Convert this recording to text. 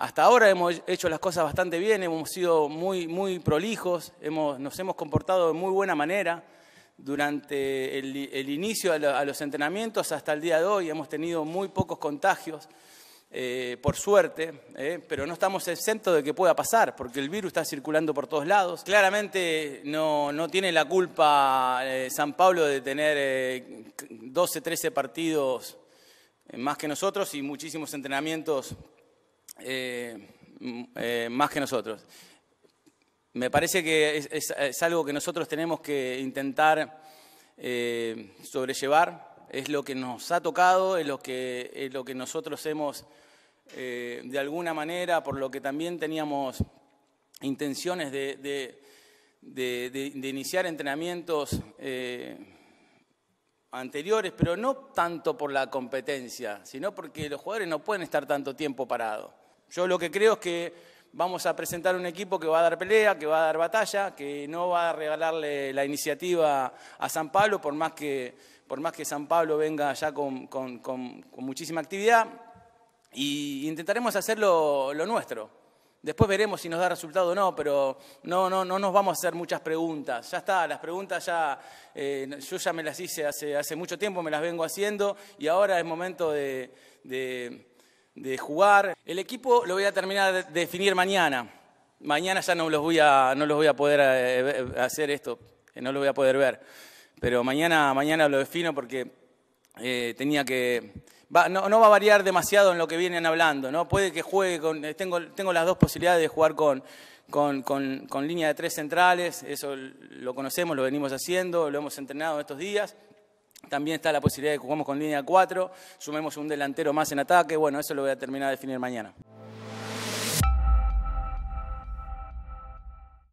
Hasta ahora hemos hecho las cosas bastante bien, hemos sido muy, muy prolijos, hemos, nos hemos comportado de muy buena manera durante el, inicio a, los entrenamientos hasta el día de hoy. Hemos tenido muy pocos contagios, eh, por suerte, eh, pero no estamos exentos de que pueda pasar, porque el virus está circulando por todos lados. Claramente no, no tiene la culpa eh, San Pablo de tener 12, 13 partidos más que nosotros y muchísimos entrenamientos eh, eh, más que nosotros. Me parece que es, algo que nosotros tenemos que intentar eh, sobrellevar, es lo que nos ha tocado, es lo que, nosotros hemos, de alguna manera, por lo que también teníamos intenciones de, iniciar entrenamientos anteriores, pero no tanto por la competencia, sino porque los jugadores no pueden estar tanto tiempo parados. Yo lo que creo es que vamos a presentar un equipo que va a dar pelea, que va a dar batalla, que no va a regalarle la iniciativa a San Pablo, por más que, por más que San Pablo venga allá con, muchísima actividad. Y intentaremos hacer lo, nuestro, Después veremos si nos da resultado o no, pero no, no, no nos vamos a hacer muchas preguntas. Ya está, las preguntas ya, eh, yo ya me las hice hace, hace mucho tiempo, me las vengo haciendo y ahora es momento de de jugar. El equipo lo voy a terminar de definir mañana. Mañana ya no los voy a, no los voy a poder eh, eh, hacer esto, eh, no lo voy a poder ver. Pero mañana, mañana lo defino porque tenía que. no, va a variar demasiado en lo que vienen hablando, ¿no? Puede que juegue con. Tengo, las dos posibilidades de jugar con, con, con línea de tres centrales, eso lo conocemos, lo venimos haciendo, lo hemos entrenado estos días. También está la posibilidad de que jugamos con línea 4, sumemos un delantero más en ataque. Bueno, eso lo voy a terminar de definir mañana.